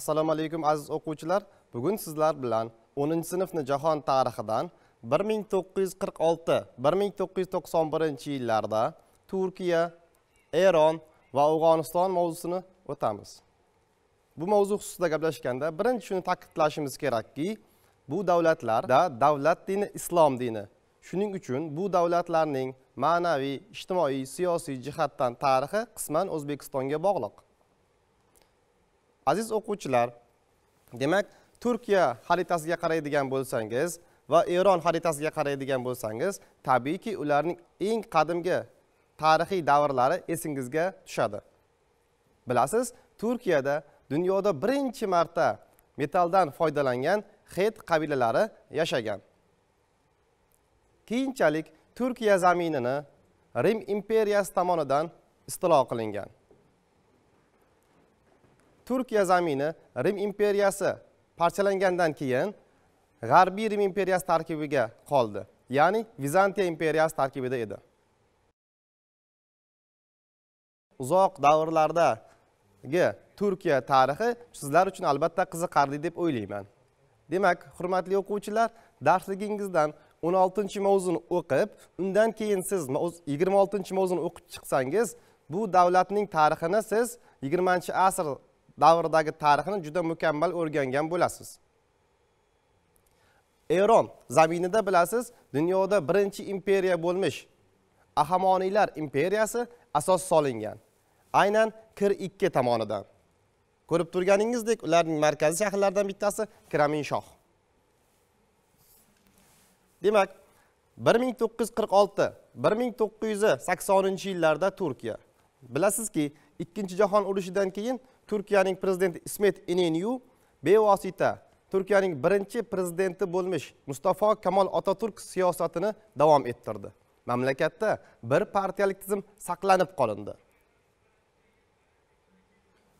assalomu alaykum aziz o'quvchilar bugun sizlar bilan 10 sinfni jahon tarixidan 1946-1991 yillarda turkiya eron va afg'oniston mavzusini o'tamiz bu mavzu xususida gaplashganda birinchi shuni ta'kidlashimiz kerakki bu davlatlarda davlat dini islom dini shuning uchun bu davlatlarning ma'naviy ijtimoiy siyosiy jihatdan tarixi qisman o'zbekistonga bog'liq aziz o'quvchilar demak turkiya xaritasiga qaraydigan bo'lsangiz va eron xaritasiga qaraydigan bo'lsangiz tabiiyki ularning eng qadimgi tarixiy davrlari esingizga tushadi bilasiz turkiyada dunyoda birinchi marta metalldan foydalangan xet qabilalari yashagan keyinchalik turkiya zaminini rim imperiyasi tomonidan istilo qilingan turkiya zamini rim imperiyasi parchalangandan keyin g'arbiy rim imperiyasi tarkibiga qoldi ya'ni vizantiya imperiyasi tarkibida edi uzoq davrlardagi turkiya tarixi sizlar uchun albatta qiziqarli deb o'ylayman demak hurmatli o'quvchilar darsligingizdan 16 mavzuni o'qib undan keyin siz 26 mavzuni o'qib chiqsangiz bu davlatning tarixini siz 20 asr davridagi tarixini juda mukammal o'rgangan bo'lasiz eron zaminida bilasiz dunyoda birinchi imperiya bo'lmish ahamoniylar imperiyasi asos solingan aynan kir ikki tomonidan ko'rib turganingizdek ularning markaziy shaharlaridan bittasi kraminshoh demak 1946 1980 yillarda turkiya bilasizki ikkinchi jahon urushidan keyin turkiyaning prezidenti ismet inenyu bevosita turkiyaning birinchi prezidenti bo'lmish Mustafa kamol Atatürk siyosatini davom ettirdi mamlakatda bir partiyalik tizim saqlanib qolindi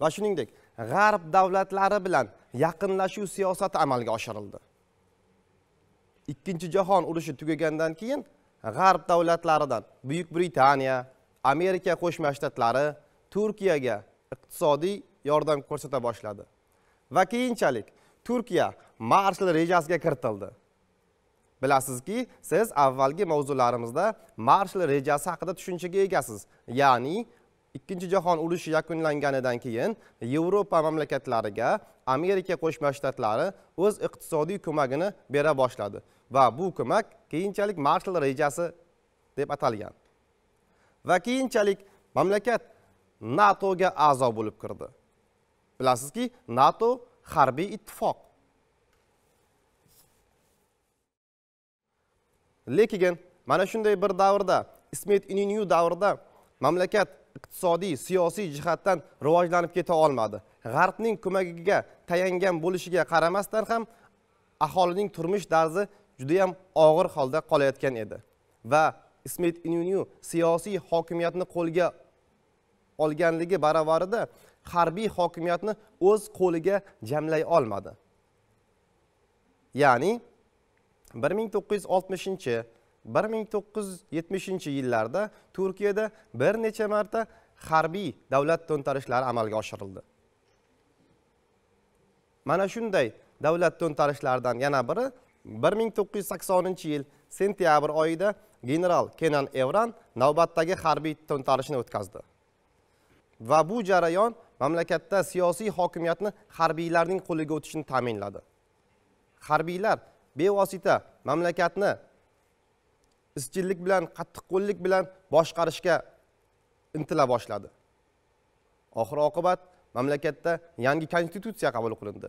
va shuningdek g'arb davlatlari bilan yaqinlashuv siyosati amalga oshirildi ikkinchi jahon urushi tugagandan keyin g'arb davlatlaridan buyuk britaniya amerika qo'shma shtatlari turkiyaga iqtisodiy yordam ko'rsata boshladi va keyinchalik turkiya marshal rejasiga kiritildi bilasizki siz avvalgi mavzularimizda marshal rejasi haqida tushunchaga egasiz ya'ni ikkinchi jahon urushi yakunlanganidan keyin yevropa mamlakatlariga amerika qo'shma shtatlari o'z iqtisodiy ko'magini bera boshladi va bu ko'mak keyinchalik marshal rejasi deb atalgan va keyinchalik mamlakat natoga a'zo bo'lib kirdi bilasizki nato harbiy ittifoq lekin mana shunday bir davrda ismet ininyu davrida mamlakat iqtisodiy siyosiy jihatdan rivojlanib keta olmadi g'arbning ko'magiga tayangan bo'lishiga qaramasdan ham aholining turmush tarzi judayam og'ir holda qolayotgan edi va ismet ininyu siyosiy hokimiyatni qo'lga olganligi baravarida harbiy hokimiyatni o'z qo'liga jamlay olmadi ya'ni bir ming to'qqiz yuz oltmishinchi bir ming to'qqiz yuz yetmishinchi yillarda turkiyada bir necha marta harbiy davlat to'ntarishlari amalga oshirildi mana shunday davlat to'ntarishlaridan yana biri bir ming to'qqiz yuz saksoninchi yil sentyabr oyida general kenan evran navbatdagi harbiy to'ntarishni o'tkazdi va bu jarayon mamlakatda siyosiy hokimiyatni harbiylarning qo'liga o'tishini ta'minladi harbiylar bevosita mamlakatni izchillik bilan qattiqqo'llik bilan boshqarishga intila boshladi oxir oqibat mamlakatda yangi konstitutsiya qabul qilindi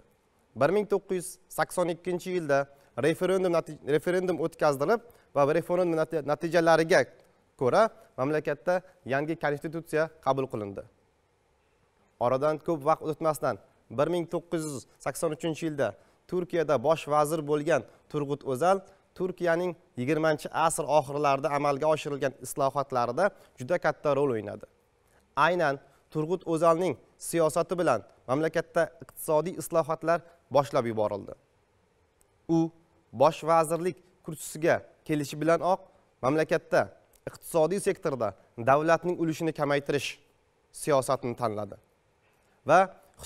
bir ming to'qqiz yuz sakson ikkinchi yilda referendum referendum o'tkazilib va referendum natijalariga ko'ra mamlakatda yangi konstitutsiya qabul qilindi oradan ko'p vaqt o'tmasdan 1983 yilda turkiyada bosh vazir bo'lgan turg'ut o'zal turkiyaning 20 asr oxirlarida amalga oshirilgan islohotlarida juda katta rol o'ynadi aynan turg'ut o'zalning siyosati bilan mamlakatda iqtisodiy islohotlar boshlab yuborildi u bosh vazirlik kursisiga kelishi bilanoq mamlakatda iqtisodiy sektorda davlatning ulushini kamaytirish siyosatini tanladi va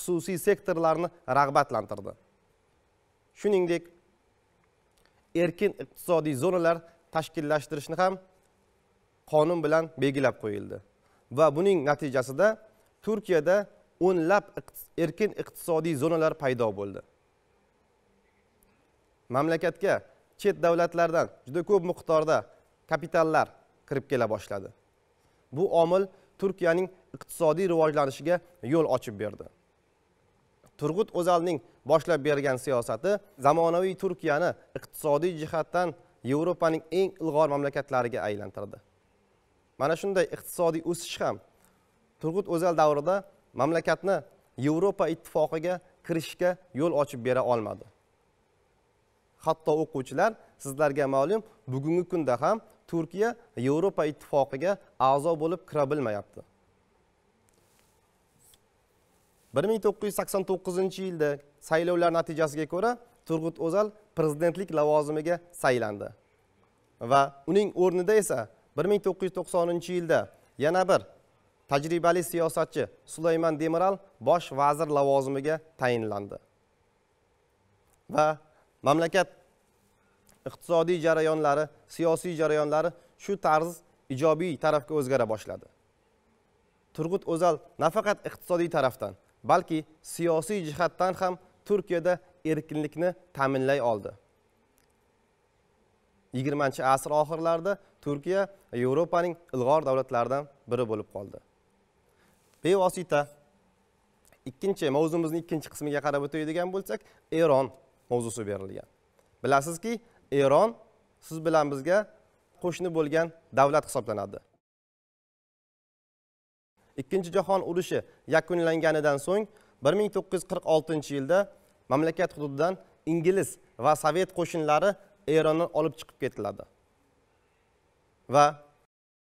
xususiy sektorlarni rag'batlantirdi shuningdek erkin iqtisodiy zonalar tashkillashtirishni ham qonun bilan belgilab qo'yildi va buning natijasida turkiyada o'nlab erkin iqtisodiy zonalar paydo bo'ldi mamlakatga chet davlatlardan juda ko'p miqdorda kapitallar kirib kela boshladi bu omil turkiyaning iqtisodiy rivojlanishiga yo'l ochib berdi turg'ut o'zalning boshlab bergan siyosati zamonaviy turkiyani iqtisodiy jihatdan yevropaning eng ilg'or mamlakatlariga aylantirdi mana shunday iqtisodiy o'sish ham turg'ut o'zal davrida mamlakatni yevropa ittifoqiga kirishga yo'l ochib bera olmadi hatto o'quvchilar sizlarga ma'lum bugungi kunda ham turkiya yevropa ittifoqiga a'zo bo'lib kira bilmayapti bir ming to'qqiz yuz sakson to'qqizinchi yilda saylovlar natijasiga ko'ra turg'ut o'zal prezidentlik lavozimiga saylandi va uning o'rnida esa bir ming to'qqiz yuz to'qsoninchi yilda yana bir tajribali siyosatchi sulaymon demiral bosh vazir lavozimiga tayinlandi va mamlakat iqtisodiy jarayonlari siyosiy jarayonlari shu tarz ijobiy tarafga o'zgara boshladi turg'ut o'zal nafaqat iqtisodiy tarafdan balki siyosiy jihatdan ham turkiyada erkinlikni ta'minlay oldi yigirmanchi asr oxirlarida turkiya yevropaning ilg'or davlatlaridan biri bo'lib qoldi bevosita ikkinchi mavzumizni ikkinchi qismiga qarab o'tadigan bo'lsak eron mavzusi berilgan bilasizki eron siz bilan bizga qo'shni bo'lgan davlat hisoblanadi ikkinchi jahon urushi yakunlanganidan so'ng bir ming to'qqiz yuz qirq oltinchi yilda mamlakat hududidan ingliz va sovet qo'shinlari eronni olib chiqib ketiladi va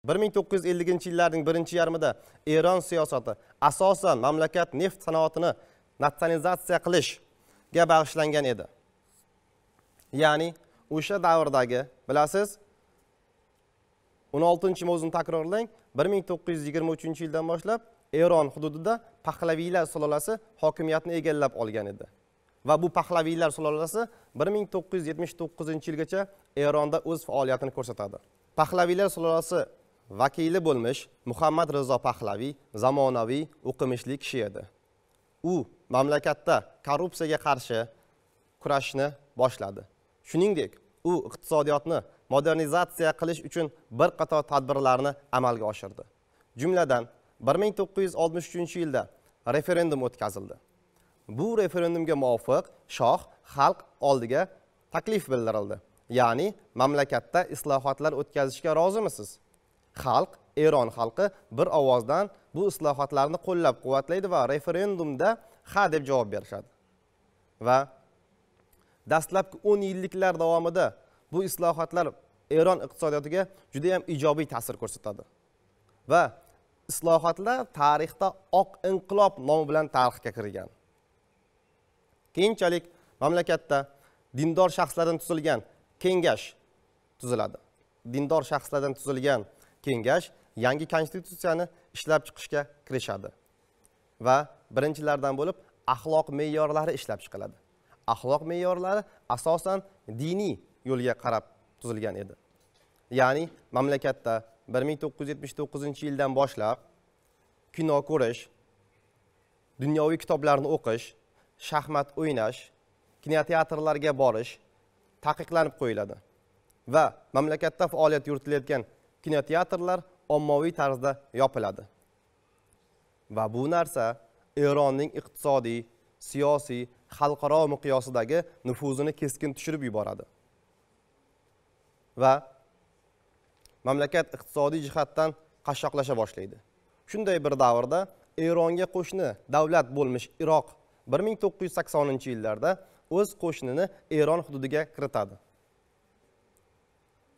bir ming to'qqiz yuz elliginchi yillarning birinchi yarmida eron siyosati asosan mamlakat neft sanoatini natsionalizatsiya qilishga bag'ishlangan edi ya'ni o'sha davrdagi bilasiz 16 oltinchi mavzuni takrorlang 1923 yildan boshlab eron hududida pahlaviylar sulolasi hokimiyatni egallab olgan edi va bu pahlaviylar sulolasi 1979 yilgacha eronda o'z faoliyatini ko'rsatadi pahlaviylar sulolasi vakili bo'lmish muhammad rizo pahlaviy zamonaviy o'qimishli kishi edi u mamlakatda korrupsiyaga qarshi kurashni boshladi shuningdek u iqtisodiyotni modernizatsiya qilish uchun bir qator tadbirlarni amalga oshirdi jumladan 1963 yilda referendum o'tkazildi bu referendumga muvofiq shoh xalq oldiga taklif bildirildi ya'ni mamlakatda islohotlar o'tkazishga rozimisiz xalq eron xalqi bir ovozdan bu islohotlarni qo'llab quvvatlaydi va referendumda ha deb javob berishadi va dastlabki o'n yilliklar davomida bu islohotlar eron iqtisodiyotiga juda yam ijobiy ta'sir ko'rsatadi va islohotlar tarixda oq inqilob nomi bilan tarixga kirgan keyinchalik mamlakatda dindor shaxslardan tuzilgan kengash tuziladi dindor shaxslardan tuzilgan kengash yangi konstitutsiyani ishlab chiqishga kirishadi va birinchilardan bo'lib axloq me'yorlari ishlab chiqiladi axloq me'yorlari asosan diniy yo'liga qarab tuzilgan edi ya'ni mamlakatda bir ming to'qqiz yuz yetmish to'qqizinchi yildan boshlab kino ko'rish dunyoviy kitoblarni o'qish shaxmat o'ynash kinoteatrlarga borish taqiqlanib qo'yiladi va mamlakatda faoliyat yuritilayotgan kinoteatrlar ommaviy tarzda yopiladi va bu narsa eronning iqtisodiy siyosiy xalqaro miqyosidagi nufuzini keskin tushirib yuboradi va mamlakat iqtisodiy jihatdan qashshoqlasha boshlaydi shunday bir davrda eronga qo'shni davlat bo'lmish iroq 1980 yillarda o'z qo'shnini eron hududiga kiritadi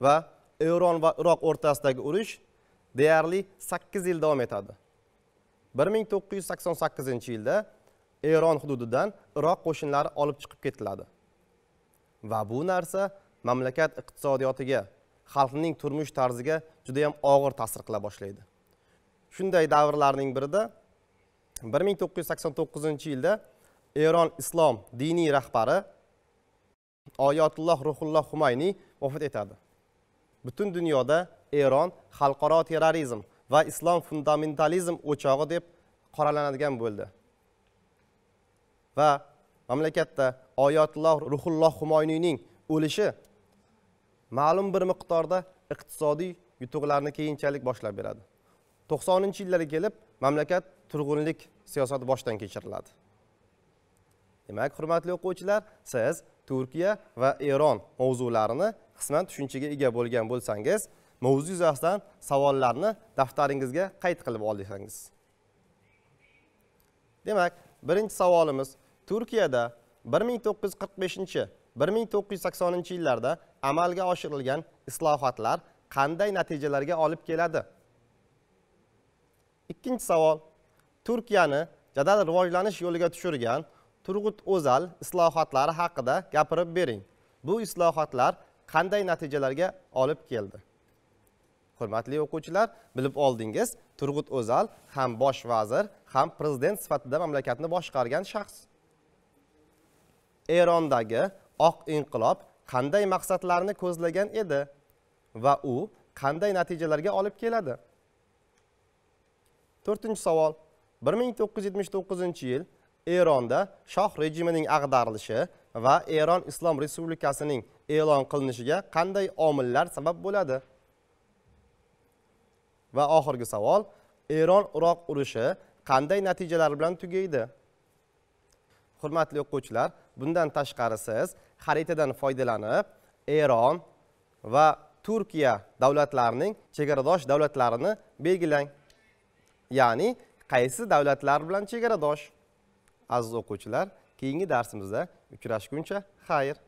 va eron va iroq o'rtasidagi urush deyarli 8 yil davom etadi 1988 yilda eron hududidan iroq qo'shinlari olib chiqib ketiladi va bu narsa mamlakat iqtisodiyotiga xalqning turmush tarziga juda yam og'ir ta'sir qila boshlaydi shunday davrlarning birida 1989 yilda eron islom diniy rahbari oyatulloh ruhulloh humayniy vafot etadi butun dunyoda eron xalqaro terrorizm va islom fundamentalizm o'chog'i deb qoralanadigan bo'ldi va mamlakatda oyatulloh ruhulloh humoyniyning o'lishi ma'lum bir miqdorda iqtisodiy yutuqlarni keyinchalik boshlab beradi to'qsoninchi yillarga kelib mamlakat turg'unlik siyosati boshdan kechiriladi demak hurmatli o'quvchilar siz turkiya va eron mavzularini qisman tushunchaga ega bo'lgan bo'lsangiz mavzu yuzasidan savollarni daftaringizga qayd qilib olsangiz demak birinchi savolimiz turkiyada 1945 1980 yillarda amalga oshirilgan islohotlar qanday natijalarga olib keladi ikkinchi savol turkiyani jadal rivojlanish yo'liga tushirgan turg'ut o'zal islohotlari haqida gapirib bering bu islohotlar qanday natijalarga olib keldi hurmatli o'quvchilar bilib oldingiz turg'ut o'zal ham bosh vazir ham prezident sifatida mamlakatni boshqargan shaxs erondagi oq inqilob qanday maqsadlarni ko'zlagan edi va u qanday natijalarga olib keladi to'rtinchi savol bir ming to'qqiz yuz yetmish to'qqizinchi yil eronda shoh rejimining ag'darilishi va eron islom respublikasining e'lon qilinishiga qanday omillar sabab bo'ladi va oxirgi savol eron iroq urushi qanday natijalar bilan tugaydi hurmatli o'quvchilar bundan tashqari siz xaritadan foydalanib eron va turkiya davlatlarining chegaradosh davlatlarini belgilang ya'ni qaysi davlatlar bilan chegaradosh aziz o'quvchilar keyingi darsimizda uchrashguncha xayr